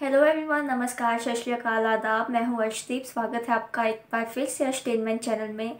hello everyone नमस्कार सत श्रीकाल आदाब मैं हूँ अर्षदीप स्वागत है आपका एक बार फिर से एंटरटेनमेंट चैनल में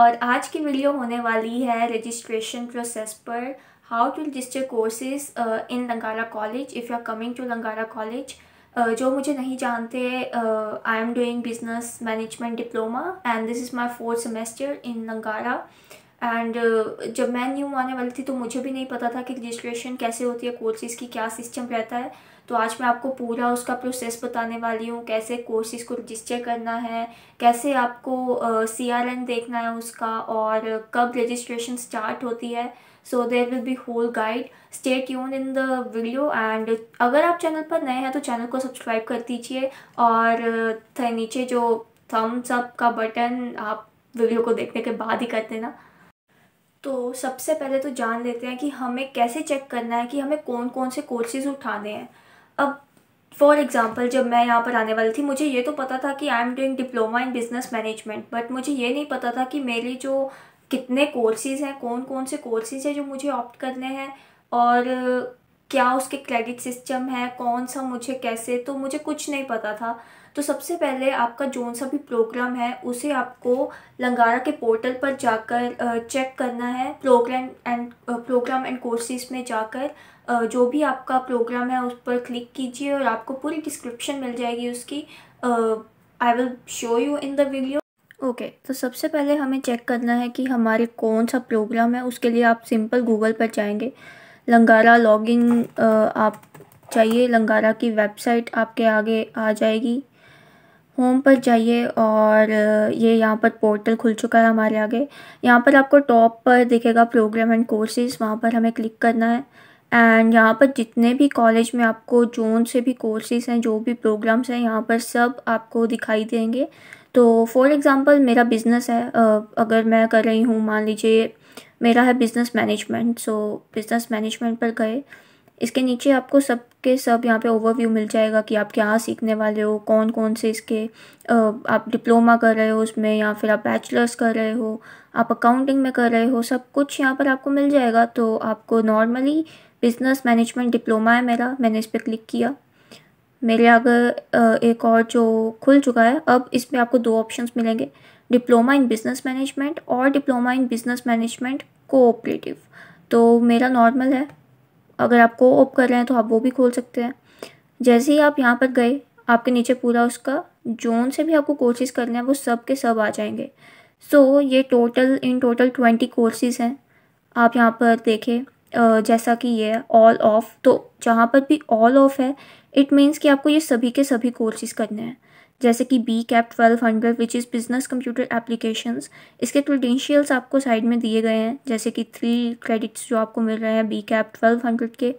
और आज की वीडियो होने वाली है रजिस्ट्रेशन प्रोसेस पर how to register courses in Langara college if you are coming to Langara college जो मुझे नहीं जानते I am doing business management diploma and this is my fourth semester in Langara and uh, जब मैं new आने वाली थी तो मुझे भी नहीं पता था कि रजिस्ट्रेशन कैसे होती है कोर्सेज़ की क्या सिस्टम रहता है तो आज मैं आपको पूरा उसका प्रोसेस बताने वाली हूँ कैसे कोर्सेज़ को रजिस्टर करना है कैसे आपको सी आर एन देखना है उसका और कब रजिस्ट्रेशन स्टार्ट होती है so there will be whole guide stay tune in the video and अगर आप चैनल पर नए हैं तो चैनल को सब्सक्राइब कर दीजिए और uh, नीचे जो थम्स अप का बटन आप वीडियो को देखने के बाद ही कर देना तो सबसे पहले तो जान लेते हैं कि हमें कैसे चेक करना है कि हमें कौन कौन से कोर्सेज़ उठाने हैं अब फॉर एग्ज़ाम्पल जब मैं यहाँ पर आने वाली थी मुझे ये तो पता था कि I am doing diploma in business management but मुझे ये नहीं पता था कि मेरी जो कितने कोर्सेज़ हैं कौन कौन से कोर्सेज़ हैं जो मुझे ऑप्ट करने हैं और क्या उसके क्रेडिट सिस्टम है कौन सा मुझे कैसे तो मुझे कुछ नहीं पता था तो सबसे पहले आपका जौन सा भी प्रोग्राम है उसे आपको लंगारा के पोर्टल पर जाकर चेक करना है program and program and courses में जाकर जो भी आपका प्रोग्राम है उस पर क्लिक कीजिए और आपको पूरी डिस्क्रिप्शन मिल जाएगी उसकी I will show you in the video okay okay, तो सबसे पहले हमें चेक करना है कि हमारे कौन सा प्रोग्राम है उसके लिए आप सिंपल गूगल पर जाएंगे लंगारा लॉगिन आप चाहिए लंगारा की वेबसाइट आपके आगे आ जाएगी होम पर जाइए और ये यहाँ पर पोर्टल खुल चुका है हमारे आगे यहाँ पर आपको टॉप पर दिखेगा प्रोग्राम एंड कोर्सेज वहाँ पर हमें क्लिक करना है एंड यहाँ पर जितने भी कॉलेज में आपको जोन से भी कोर्सेज हैं जो भी प्रोग्राम्स हैं यहाँ पर सब आपको दिखाई देंगे तो फॉर एग्ज़ाम्पल मेरा बिज़नेस है अगर मैं कर रही हूँ मान लीजिए मेरा है business management so business management पर गए इसके नीचे आपको सब के सब यहाँ पे ओवरव्यू मिल जाएगा कि आप क्या सीखने वाले हो कौन कौन से इसके आप डिप्लोमा कर रहे हो उसमें या फिर आप बैचलर्स कर रहे हो आप अकाउंटिंग में कर रहे हो सब कुछ यहाँ पर आपको मिल जाएगा तो आपको नॉर्मली बिजनेस मैनेजमेंट डिप्लोमा है मेरा मैंने इस पर क्लिक किया मेरे अगर एक और जो खुल चुका है अब इसमें आपको दो ऑप्शंस मिलेंगे डिप्लोमा इन बिज़नेस मैनेजमेंट और diploma in business management cooperative तो मेरा नॉर्मल है अगर आप को ओप कर रहे हैं तो आप वो भी खोल सकते हैं जैसे ही आप यहाँ पर गए आपके नीचे पूरा उसका जोन से भी आपको कोर्सेज करने हैं वो सब के सब आ जाएंगे सो so, ये total in total twenty courses हैं आप यहाँ पर देखें जैसा कि ये ऑल ऑफ तो जहाँ पर भी ऑल ऑफ है इट मीन्स कि आपको ये सभी के सभी कोर्सेज करने हैं जैसे कि B CAP twelve hundred which is business computer application इसके क्रेडेंशियल्स आपको साइड में दिए गए हैं जैसे कि थ्री क्रेडिट्स जो आपको मिल रहे हैं बी कैप ट्वेल्व हंड्रेड के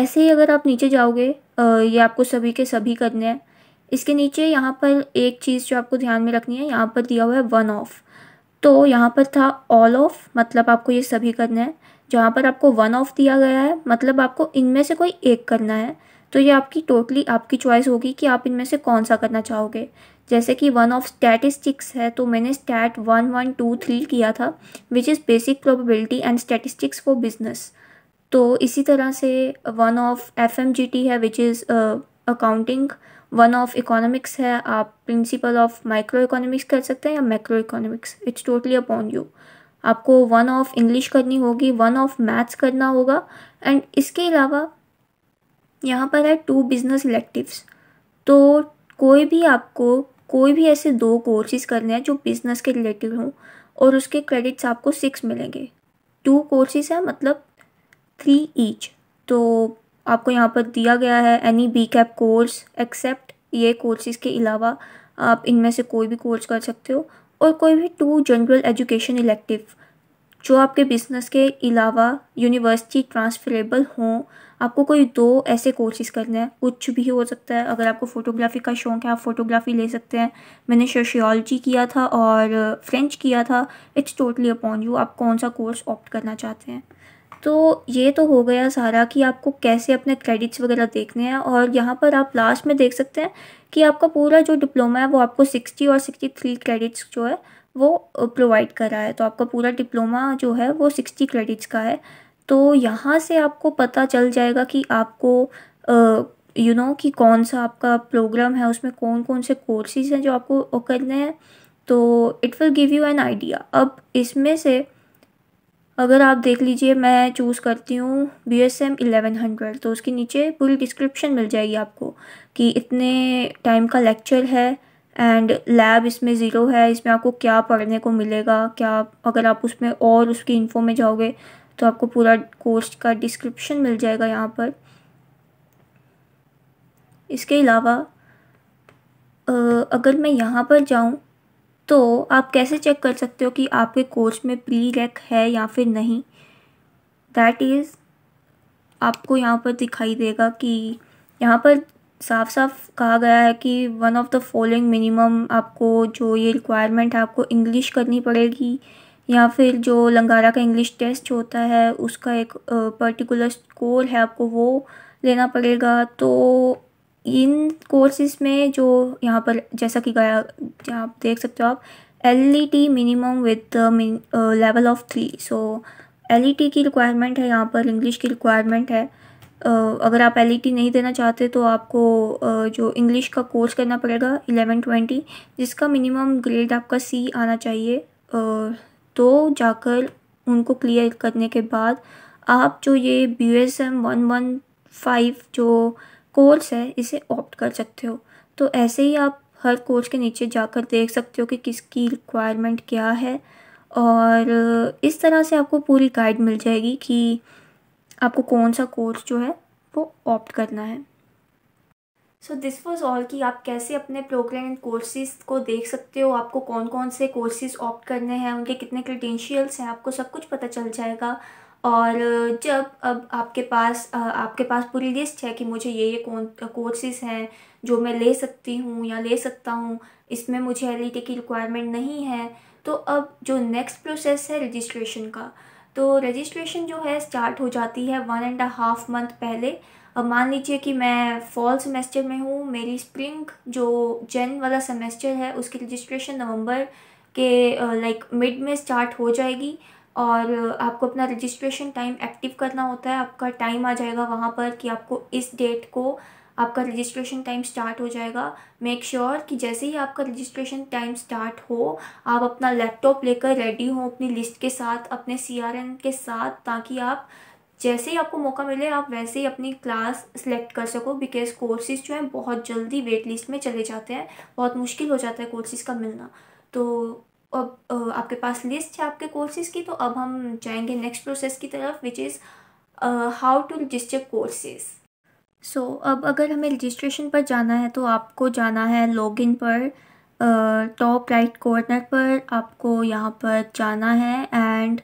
ऐसे ही अगर आप नीचे जाओगे ये आपको सभी के सभी करने हैं इसके नीचे यहाँ पर एक चीज़ जो आपको ध्यान में रखनी है यहाँ पर दिया हुआ है वन ऑफ तो यहाँ पर था ऑल ऑफ मतलब आपको ये सभी करना है जहाँ पर आपको वन ऑफ दिया गया है मतलब आपको इनमें से कोई एक करना है तो ये आपकी टोटली आपकी चॉइस होगी कि आप इनमें से कौन सा करना चाहोगे जैसे कि वन ऑफ स्टैटिस्टिक्स है तो मैंने stat one one two three किया था which is basic probability and statistics for business तो इसी तरह से one of F M G T है which is accounting one of economics है आप प्रिंसिपल ऑफ माइक्रो इकोनॉमिक्स कर सकते हैं या macroeconomics it's totally upon you आपको वन ऑफ इंग्लिश करनी होगी वन ऑफ मैथ्स करना होगा एंड इसके अलावा यहाँ पर है टू बिजनेस इलेक्टिव्स तो कोई भी आपको कोई भी ऐसे दो कोर्सेज करने हैं जो बिज़नेस के रिलेटिव हों और उसके क्रेडिट्स आपको सिक्स मिलेंगे टू कोर्सेज हैं मतलब थ्री ईच तो आपको यहाँ पर दिया गया है any B CAP course except ये कोर्सेज के अलावा आप इनमें से कोई भी कोर्स कर सकते हो और कोई भी टू जनरल एजुकेशन इलेक्टिव जो आपके बिज़नेस के अलावा यूनिवर्सिटी ट्रांसफरेबल हों आपको कोई दो ऐसे कोर्सेज करने हैं कुछ भी हो सकता है अगर आपको फ़ोटोग्राफी का शौक़ है आप फ़ोटोग्राफी ले सकते हैं मैंने सोशियोलॉजी किया था और फ्रेंच किया था इट्स टोटली अपॉन यू आप कौन सा कोर्स ऑप्ट करना चाहते हैं तो ये तो हो गया सारा कि आपको कैसे अपने क्रेडिट्स वगैरह देखने हैं और यहाँ पर आप लास्ट में देख सकते हैं कि आपका पूरा जो डिप्लोमा है वो आपको सिक्सटी और सिक्सटी थ्री क्रेडिट्स जो है वो प्रोवाइड कर रहा है तो आपका पूरा डिप्लोमा जो है वो सिक्सटी क्रेडिट्स का है तो यहाँ से आपको पता चल जाएगा कि आपको यू नो कि कौन सा आपका प्रोग्राम है उसमें कौन कौन से कोर्सेज हैं जो आपको करने हैं तो it will give you an idea अब इसमें से अगर आप देख लीजिए मैं चूज़ करती हूँ B S M eleven hundred तो उसके नीचे पूरी डिस्क्रिप्शन मिल जाएगी आपको कि इतने टाइम का लेक्चर है एंड लैब इसमें ज़ीरो है इसमें आपको क्या पढ़ने को मिलेगा क्या अगर आप उसमें और उसकी इन्फो में जाओगे तो आपको पूरा कोर्स का डिस्क्रिप्शन मिल जाएगा यहाँ पर इसके अलावा अगर मैं यहाँ पर जाऊँ तो आप कैसे चेक कर सकते हो कि आपके कोर्स में प्री रेक है या फिर नहीं दैट इज़ आपको यहाँ पर दिखाई देगा कि यहाँ पर साफ साफ कहा गया है कि one of the following minimum आपको जो ये रिक्वायरमेंट है आपको इंग्लिश करनी पड़ेगी या फिर जो लंगारा का इंग्लिश टेस्ट होता है उसका एक पर्टिकुलर स्कोर है आपको वो लेना पड़ेगा तो इन कोर्सेज में जो यहाँ पर जैसा कि गया आप देख सकते हो आप L E T minimum with level of three so L E T की रिक्वायरमेंट है यहाँ पर इंग्लिश की रिक्वायरमेंट है अगर आप एल e नहीं देना चाहते तो आपको जो इंग्लिश का कोर्स करना पड़ेगा एलेवन ट्वेंटी जिसका मिनिमम ग्रेड आपका सी आना चाहिए तो जाकर उनको क्लियर करने के बाद आप जो ये B S M one one five जो कोर्स है इसे ऑप्ट कर सकते हो तो ऐसे ही आप हर कोर्स के नीचे जाकर देख सकते हो कि किसकी रिक्वायरमेंट क्या है और इस तरह से आपको पूरी गाइड मिल जाएगी कि आपको कौन सा कोर्स जो है वो ऑप्ट करना है सो दिस वॉज ऑल कि आप कैसे अपने प्रोग्राम एंड कोर्सेज को देख सकते हो आपको कौन कौन से कोर्सेज ऑप्ट करने हैं उनके कितने क्रेडेंशियल्स हैं आपको सब कुछ पता चल जाएगा और जब अब आपके पास आपके पास पूरी लिस्ट है कि मुझे ये ये कौन कोर्सेज हैं जो मैं ले सकती हूँ या ले सकता हूँ इसमें मुझे एल की रिक्वायरमेंट नहीं है तो अब जो नेक्स्ट प्रोसेस है रजिस्ट्रेशन का तो रजिस्ट्रेशन जो है स्टार्ट हो जाती है वन एंड हाफ मंथ पहले अब मान लीजिए कि मैं फॉल सेमेस्टर में हूँ मेरी स्प्रिंग जो जन वाला सेमेस्टर है उसकी रजिस्ट्रेशन नवंबर के लाइक मिड में स्टार्ट हो जाएगी और आपको अपना रजिस्ट्रेशन टाइम एक्टिव करना होता है आपका टाइम आ जाएगा वहाँ पर कि आपको इस डेट को आपका रजिस्ट्रेशन टाइम स्टार्ट हो जाएगा मेक श्योर sure कि जैसे ही आपका रजिस्ट्रेशन टाइम स्टार्ट हो आप अपना लैपटॉप लेकर रेडी हो अपनी लिस्ट के साथ अपने सी के साथ ताकि आप जैसे ही आपको मौका मिले आप वैसे ही अपनी क्लास सेलेक्ट कर सको बिकॉज कोर्सेज़ जो हैं बहुत जल्दी वेट लिस्ट में चले जाते हैं बहुत मुश्किल हो जाता है कोर्सेज़ का मिलना तो अब आपके पास लिस्ट है आपके कोर्सेज़ की तो अब हम जाएंगे नेक्स्ट प्रोसेस की तरफ which is how to register courses so so, अब अगर हमें रजिस्ट्रेशन पर जाना है तो आपको जाना है लॉगिन पर टॉप राइट कॉर्नर पर आपको यहाँ पर जाना है and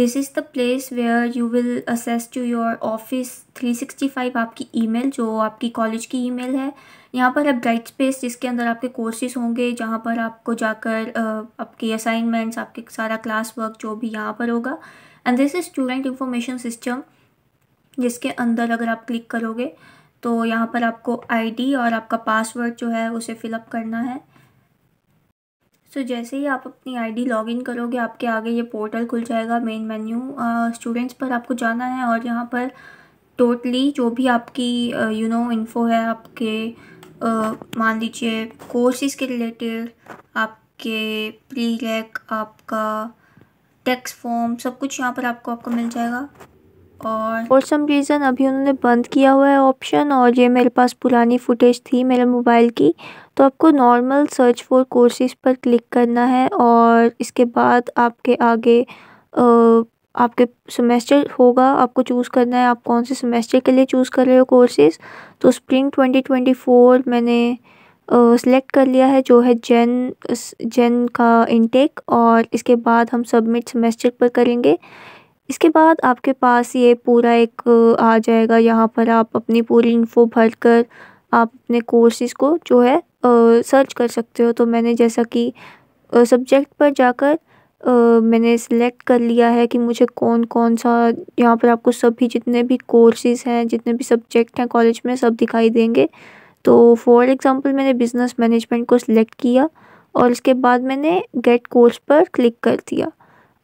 this is the place where you will access to your office 365 आपकी ईमेल जो आपकी कॉलेज की ईमेल है यहाँ पर आप ब्राइट स्पेस जिसके अंदर आपके कोर्सेज होंगे जहाँ पर आपको जाकर uh, आपके असाइनमेंट्स आपके सारा क्लास वर्क जो भी यहाँ पर होगा and this is student information system जिसके अंदर अगर आप क्लिक करोगे तो यहाँ पर आपको आईडी और आपका पासवर्ड जो है उसे फिलअप करना है सो so, जैसे ही आप अपनी आईडी लॉगिन करोगे आपके आगे ये पोर्टल खुल जाएगा मेन मेन्यू स्टूडेंट्स पर आपको जाना है और यहाँ पर टोटली जो भी आपकी यू नो इन्फो है आपके मान लीजिए कोर्सेज़ के रिलेटेड आपके प्री रैक आपका टेक्स फॉर्म सब कुछ यहाँ पर आपको आपको मिल जाएगा और फॉर सम रीज़न अभी उन्होंने बंद किया हुआ है ऑप्शन और ये मेरे पास पुरानी फुटेज थी मेरे मोबाइल की तो आपको नॉर्मल सर्च फॉर कोर्सेज पर क्लिक करना है और इसके बाद आपके आगे आपके सेमेस्टर होगा आपको चूज़ करना है आप कौन से सेमेस्टर के लिए चूज़ कर रहे हो कोर्सेज तो स्प्रिंग 2024 मैंने सेलेक्ट कर लिया है जो है जैन जैन का इनटेक और इसके बाद हम सबमिट सेमेस्टर पर करेंगे इसके बाद आपके पास ये पूरा एक आ जाएगा यहाँ पर आप अपनी पूरी इन्फो भर कर आप अपने कोर्सेज को जो है सर्च कर सकते हो तो मैंने जैसा कि सब्जेक्ट पर जाकर मैंने सिलेक्ट कर लिया है कि मुझे कौन कौन सा यहाँ पर आपको सभी जितने भी कोर्सेज हैं जितने भी सब्जेक्ट हैं कॉलेज में सब दिखाई देंगे तो फॉर एग्ज़ाम्पल मैंने बिज़नेस मैनेजमेंट को सिलेक्ट किया और इसके बाद मैंने गेट कोर्स पर क्लिक कर दिया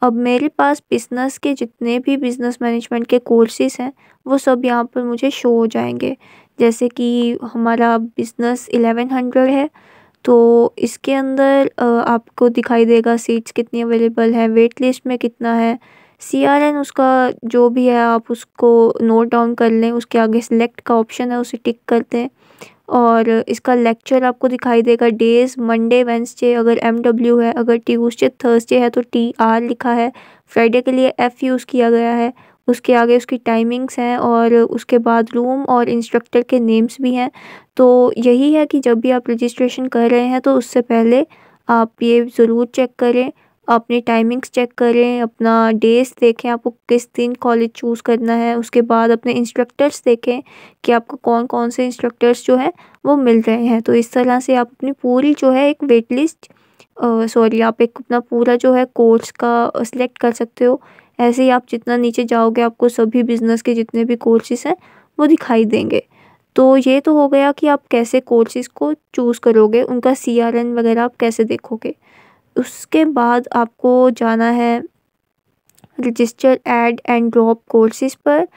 अब मेरे पास बिज़नेस के जितने भी बिज़नेस मैनेजमेंट के कोर्सेज हैं वो सब यहाँ पर मुझे शो हो जाएंगे जैसे कि हमारा बिज़नेस एलेवन हंड्रेड है तो इसके अंदर आपको दिखाई देगा सीट्स कितनी अवेलेबल है वेट लिस्ट में कितना है सी आर एन उसका जो भी है आप उसको नोट डाउन कर लें उसके आगे सेलेक्ट का ऑप्शन है उसे टिक कर दें और इसका लेक्चर आपको दिखाई देगा डेज मंडे वेंसडे अगर एम डब्ल्यू है अगर ट्यूजडे थर्सडे है तो टी आर लिखा है फ्राइडे के लिए एफ यूज़ किया गया है उसके आगे उसकी टाइमिंग्स हैं और उसके बाद रूम और इंस्ट्रक्टर के नेम्स भी हैं तो यही है कि जब भी आप रजिस्ट्रेशन कर रहे हैं तो उससे पहले आप ये ज़रूर चेक करें अपने टाइमिंग्स चेक करें अपना डेज देखें आपको किस दिन कॉलेज चूज़ करना है उसके बाद अपने इंस्ट्रक्टर्स देखें कि आपको कौन कौन से इंस्ट्रक्टर्स जो है वो मिल रहे हैं तो इस तरह से आप अपनी पूरी जो है एक वेट लिस्ट सॉरी आप एक अपना पूरा जो है कोर्स का सिलेक्ट कर सकते हो ऐसे ही आप जितना नीचे जाओगे आपको सभी बिज़नेस के जितने भी कोर्सेज़ हैं वो दिखाई देंगे तो ये तो हो गया कि आप कैसे कोर्सेज़ को चूज़ करोगे उनका सी वगैरह आप कैसे देखोगे उसके बाद आपको जाना है register add and drop courses पर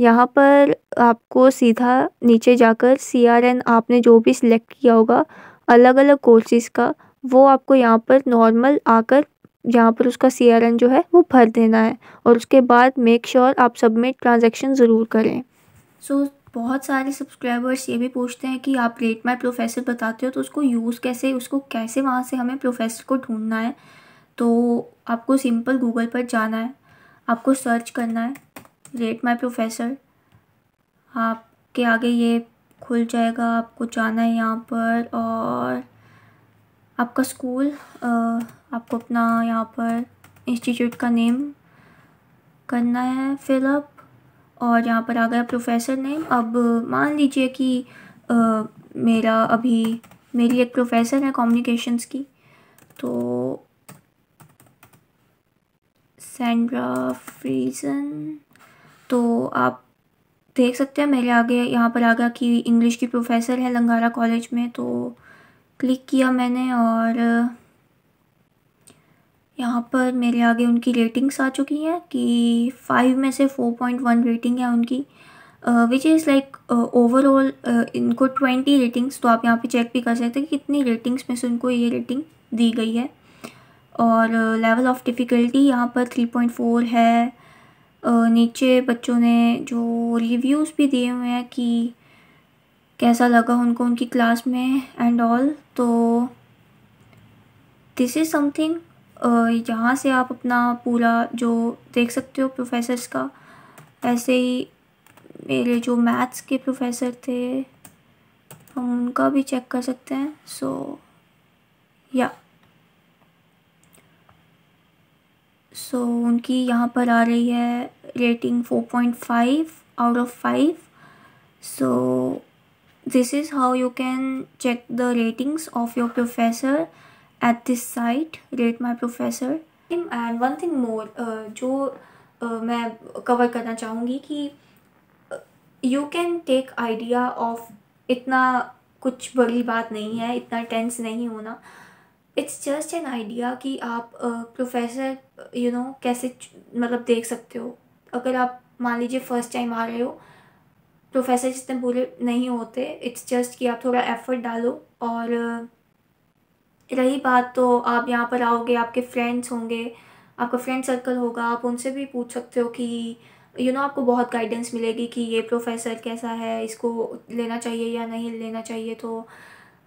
यहाँ पर आपको सीधा नीचे जाकर सी आर एन आपने जो भी सिलेक्ट किया होगा अलग अलग कोर्सेज का वो आपको यहाँ पर नॉर्मल आकर यहाँ पर उसका सी आर एन जो है वो भर देना है और उसके बाद मेक श्योर sure आप सबमिट ट्रांजेक्शन ज़रूर करें सो so, बहुत सारे सब्सक्राइबर्स ये भी पूछते हैं कि आप रेट माई प्रोफेसर बताते हो तो उसको यूज़ कैसे उसको कैसे वहाँ से हमें प्रोफेसर को ढूंढना है तो आपको सिंपल गूगल पर जाना है आपको सर्च करना है रेट माई प्रोफेसर आपके आगे ये खुल जाएगा आपको जाना है यहाँ पर और आपका स्कूल आपको अपना यहाँ पर इंस्टीट्यूट का नेम करना है फिलअप और यहाँ पर आ गया प्रोफेसर नेम अब मान लीजिए कि आ, मेरा अभी मेरी एक प्रोफेसर है कम्युनिकेशंस की तो सेंड्रा फ्रीजन तो आप देख सकते हैं मेरे आगे यहाँ पर आ गया कि इंग्लिश की प्रोफेसर है लंगारा कॉलेज में तो क्लिक किया मैंने और यहाँ पर मेरे आगे उनकी रेटिंग्स आ चुकी हैं कि फ़ाइव में से फोर पॉइंट वन रेटिंग है उनकी विच इज़ लाइक ओवरऑल इनको ट्वेंटी रेटिंग्स तो आप यहाँ पे चेक भी कर सकते हैं कि कितनी रेटिंग्स में से उनको ये रेटिंग दी गई है और लेवल ऑफ़ डिफ़िकल्टी यहाँ पर थ्री पॉइंट फोर है uh, नीचे बच्चों ने जो रिव्यूज़ भी दिए हुए हैं कि कैसा लगा उनको उनकी क्लास में एंड ऑल तो दिस इज़ समथिंग यहाँ से आप अपना पूरा जो देख सकते हो प्रोफेसर्स का ऐसे ही मेरे जो मैथ्स के प्रोफेसर थे हम उनका भी चेक कर सकते हैं सो या सो उनकी यहाँ पर आ रही है rating four point five out of five so this is how you can check the ratings of your professor at this site rate my professor and one thing more uh, जो uh, मैं cover करना चाहूँगी कि uh, you can take idea of इतना कुछ बड़ी बात नहीं है इतना टेंस नहीं होना इट्स जस्ट एन आइडिया कि आप प्रोफेसर यू नो कैसे मतलब देख सकते हो अगर आप मान लीजिए फर्स्ट टाइम आ रहे हो प्रोफेसर जितने बुरे नहीं होते इट्स जस्ट कि आप थोड़ा एफर्ट डालो और uh, रही बात तो आप यहाँ पर आओगे आपके फ्रेंड्स होंगे आपका फ्रेंड सर्कल होगा आप उनसे भी पूछ सकते हो कि यू you नो know, आपको बहुत गाइडेंस मिलेगी कि ये प्रोफेसर कैसा है इसको लेना चाहिए या नहीं लेना चाहिए तो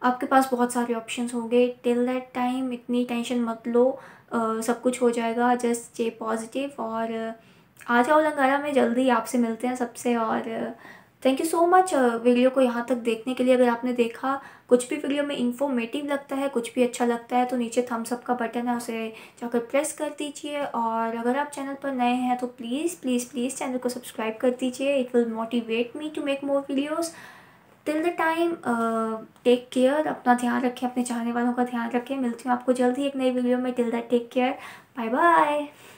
आपके पास बहुत सारे ऑप्शंस होंगे टिल दैट टाइम इतनी टेंशन मत लो आ, सब कुछ हो जाएगा जस्ट स्टे पॉजिटिव और आ जाओ लंगारा में जल्दी आपसे मिलते हैं सबसे और thank you so much video को यहाँ तक देखने के लिए अगर आपने देखा कुछ भी वीडियो में इन्फॉर्मेटिव लगता है कुछ भी अच्छा लगता है तो नीचे थम्स अप का बटन है उसे जाकर प्रेस कर दीजिए और अगर आप चैनल पर नए हैं तो प्लीज़ प्लीज़ प्लीज़ चैनल को सब्सक्राइब कर दीजिए it will motivate me to make more videos till the time take care अपना ध्यान रखें अपने चाहने वालों का ध्यान रखें मिलती हूँ आपको जल्द ही एक नई वीडियो में till the take care bye bye